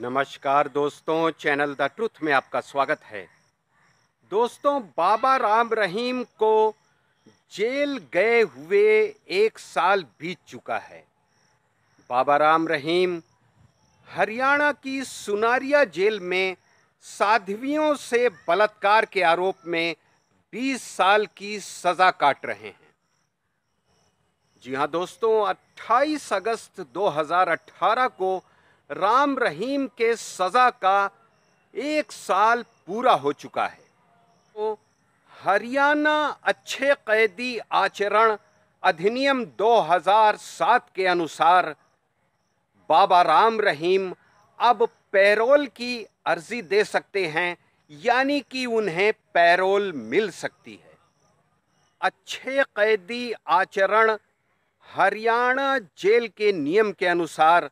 नमस्कार दोस्तों channel the truth में आपका स्वागत है दोस्तों बाबा राम रहीम को जेल गए हुए एक साल बीत चुका है बाबा राम रहीम हरियाणा की सुनारिया जेल में साध्वियों से बलात्कार के आरोप में 20 साल की सज़ा काट रहे हैं जी हाँ दोस्तों 28 अगस्त 2018 को राम रहीम के सज़ा का एक साल पूरा हो चुका है तो हरियाणा अच्छे कैदी आचरण अधिनियम 2007 के अनुसार बाबा राम रहीम अब पैरोल की अर्जी दे सकते हैं यानी कि उन्हें पैरोल मिल सकती है अच्छे कैदी आचरण हरियाणा जेल के नियम के अनुसार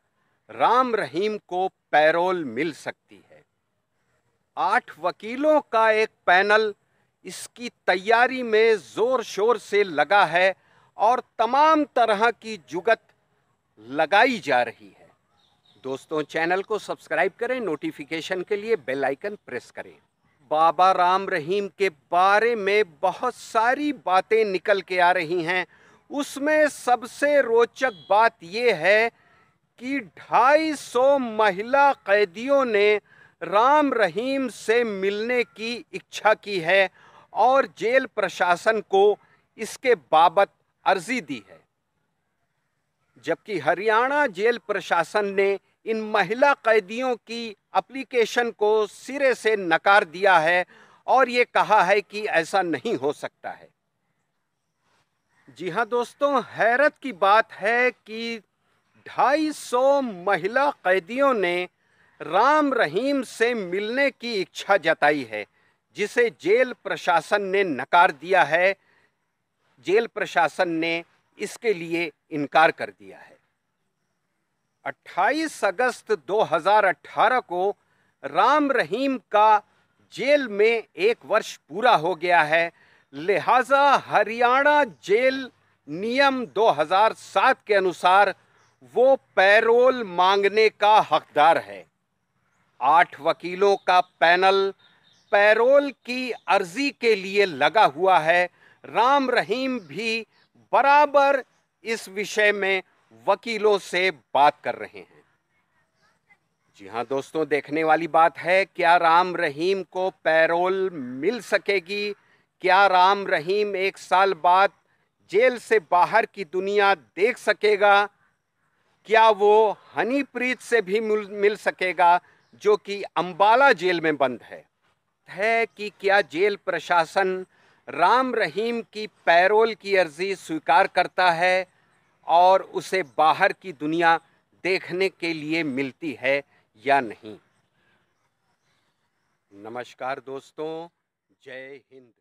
राम रहीम को पैरोल मिल सकती है आठ वकीलों का एक पैनल इसकी तैयारी में ज़ोर शोर से लगा है और तमाम तरह की जुगत लगाई जा रही है दोस्तों चैनल को सब्सक्राइब करें नोटिफिकेशन के लिए बेल आइकन प्रेस करें बाबा राम रहीम के बारे में बहुत सारी बातें निकल के आ रही हैं उसमें सबसे रोचक बात यह है कि 250 महिला कैदियों ने राम रहीम से मिलने की इच्छा की है और जेल प्रशासन को इसके बाबत अर्जी दी है जबकि हरियाणा जेल प्रशासन ने इन महिला कैदियों की अप्लीकेशन को सिरे से नकार दिया है और ये कहा है कि ऐसा नहीं हो सकता है जी हाँ दोस्तों हैरत की बात है कि ढाई सौ महिला कैदियों ने राम रहीम से मिलने की इच्छा जताई है जिसे जेल प्रशासन ने नकार दिया है जेल प्रशासन ने इसके लिए इनकार कर दिया है 28 अगस्त 2018 को राम रहीम का जेल में एक वर्ष पूरा हो गया है लिहाजा हरियाणा जेल नियम 2007 के अनुसार वो पैरोल मांगने का हकदार है आठ वकीलों का पैनल पैरोल की अर्जी के लिए लगा हुआ है राम रहीम भी बराबर इस विषय में वकीलों से बात कर रहे हैं जी हाँ दोस्तों देखने वाली बात है क्या राम रहीम को पैरोल मिल सकेगी क्या राम रहीम एक साल बाद जेल से बाहर की दुनिया देख सकेगा क्या वो हनीप्रीत से भी मिल मिल सकेगा जो कि अम्बाला जेल में बंद है है कि क्या जेल प्रशासन राम रहीम की पैरोल की अर्जी स्वीकार करता है और उसे बाहर की दुनिया देखने के लिए मिलती है या नहीं नमस्कार दोस्तों जय हिंद